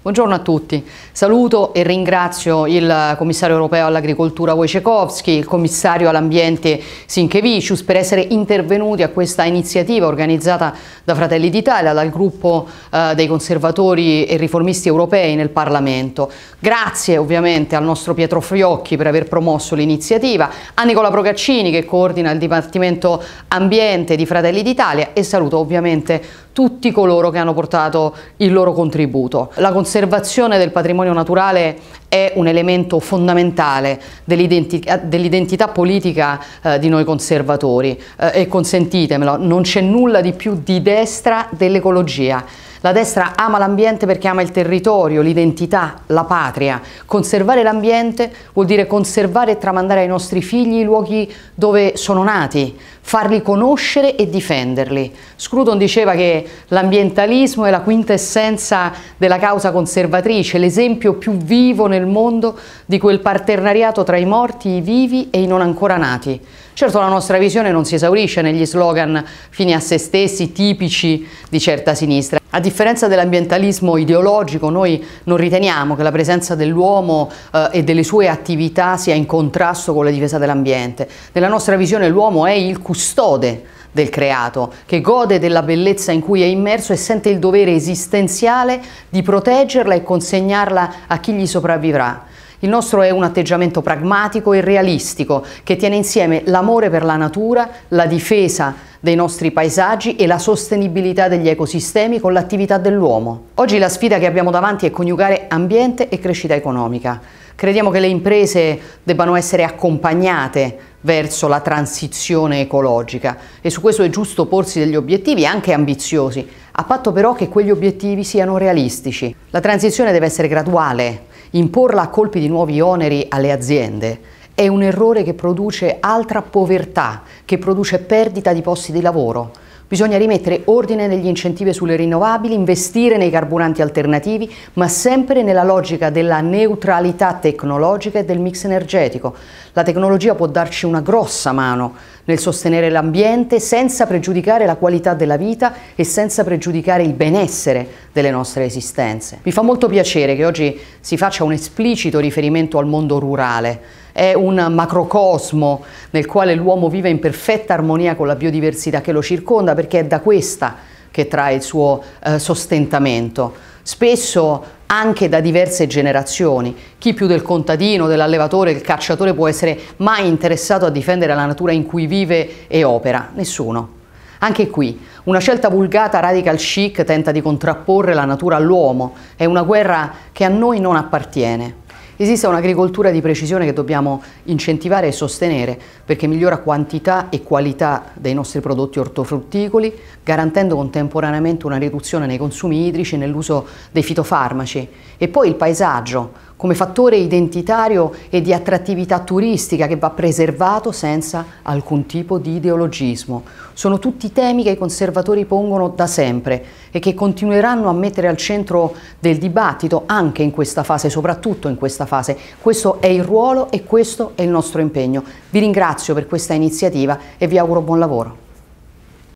Buongiorno a tutti. Saluto e ringrazio il commissario europeo all'agricoltura Wojciechowski, il commissario all'ambiente Sinkevicius per essere intervenuti a questa iniziativa organizzata da Fratelli d'Italia, dal gruppo eh, dei conservatori e riformisti europei nel Parlamento. Grazie ovviamente al nostro Pietro Friocchi per aver promosso l'iniziativa, a Nicola Procaccini che coordina il Dipartimento Ambiente di Fratelli d'Italia e saluto ovviamente tutti coloro che hanno portato il loro contributo. La conservazione del patrimonio naturale è un elemento fondamentale dell'identità dell politica eh, di noi conservatori eh, e consentitemelo, non c'è nulla di più di destra dell'ecologia. La destra ama l'ambiente perché ama il territorio, l'identità, la patria. Conservare l'ambiente vuol dire conservare e tramandare ai nostri figli i luoghi dove sono nati, farli conoscere e difenderli. Scruton diceva che l'ambientalismo è la quintessenza della causa conservatrice, l'esempio più vivo nel mondo di quel partenariato tra i morti, i vivi e i non ancora nati. Certo la nostra visione non si esaurisce negli slogan fini a se stessi tipici di certa sinistra. A differenza dell'ambientalismo ideologico, noi non riteniamo che la presenza dell'uomo eh, e delle sue attività sia in contrasto con la difesa dell'ambiente. Nella nostra visione l'uomo è il custode custode del creato, che gode della bellezza in cui è immerso e sente il dovere esistenziale di proteggerla e consegnarla a chi gli sopravvivrà. Il nostro è un atteggiamento pragmatico e realistico che tiene insieme l'amore per la natura, la difesa dei nostri paesaggi e la sostenibilità degli ecosistemi con l'attività dell'uomo. Oggi la sfida che abbiamo davanti è coniugare ambiente e crescita economica. Crediamo che le imprese debbano essere accompagnate verso la transizione ecologica e su questo è giusto porsi degli obiettivi anche ambiziosi, a patto però che quegli obiettivi siano realistici. La transizione deve essere graduale, imporla a colpi di nuovi oneri alle aziende è un errore che produce altra povertà, che produce perdita di posti di lavoro Bisogna rimettere ordine negli incentivi sulle rinnovabili, investire nei carburanti alternativi, ma sempre nella logica della neutralità tecnologica e del mix energetico. La tecnologia può darci una grossa mano nel sostenere l'ambiente senza pregiudicare la qualità della vita e senza pregiudicare il benessere delle nostre esistenze. Mi fa molto piacere che oggi si faccia un esplicito riferimento al mondo rurale è un macrocosmo nel quale l'uomo vive in perfetta armonia con la biodiversità che lo circonda perché è da questa che trae il suo eh, sostentamento, spesso anche da diverse generazioni. Chi più del contadino, dell'allevatore, del cacciatore può essere mai interessato a difendere la natura in cui vive e opera? Nessuno. Anche qui, una scelta vulgata radical chic tenta di contrapporre la natura all'uomo, è una guerra che a noi non appartiene. Esiste un'agricoltura di precisione che dobbiamo incentivare e sostenere perché migliora quantità e qualità dei nostri prodotti ortofrutticoli, garantendo contemporaneamente una riduzione nei consumi idrici e nell'uso dei fitofarmaci. E poi il paesaggio come fattore identitario e di attrattività turistica che va preservato senza alcun tipo di ideologismo. Sono tutti temi che i conservatori pongono da sempre e che continueranno a mettere al centro del dibattito anche in questa fase, soprattutto in questa fase. Questo è il ruolo e questo è il nostro impegno. Vi ringrazio per questa iniziativa e vi auguro buon lavoro.